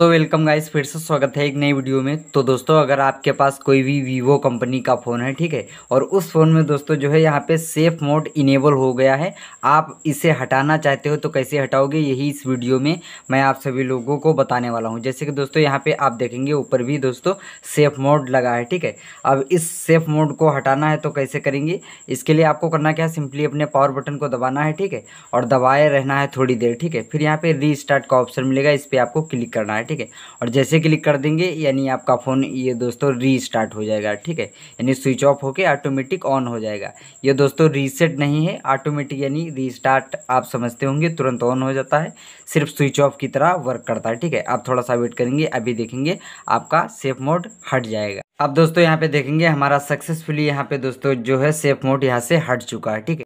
तो welcome guys फिर से स्वागत है एक नई वीडियो में तो दोस्तों अगर आपके पास कोई भी वीवो कंपनी का फ़ोन है ठीक है और उस फ़ोन में दोस्तों जो है यहाँ पे सेफ मोड इनेबल हो गया है आप इसे हटाना चाहते हो तो कैसे हटाओगे यही इस वीडियो में मैं आप सभी लोगों को बताने वाला हूँ जैसे कि दोस्तों यहाँ पर आप देखेंगे ऊपर भी दोस्तों सेफ मोड लगा है ठीक है अब इस सेफ मोड को हटाना है तो कैसे करेंगे इसके लिए आपको करना क्या है सिंपली अपने पावर बटन को दबाना है ठीक है और दबाए रहना है थोड़ी देर ठीक है फिर यहाँ पर री का ऑप्शन मिलेगा इस पर आपको क्लिक करना है ठीक है और जैसे क्लिक कर देंगे यानी आपका फ़ोन ये दोस्तों रीस्टार्ट हो जाएगा ठीक है यानी स्विच ऑफ होके ऑटोमेटिक ऑन हो जाएगा ये दोस्तों रीसेट नहीं है ऑटोमेटिक यानी रीस्टार्ट आप समझते होंगे तुरंत ऑन हो जाता है सिर्फ स्विच ऑफ की तरह वर्क करता है ठीक है आप थोड़ा सा वेट करेंगे अभी देखेंगे आपका सेफ मोड हट जाएगा अब दोस्तों यहाँ पे देखेंगे हमारा सक्सेसफुली यहाँ पे दोस्तों जो है सेफ मोड यहाँ से हट चुका है ठीक है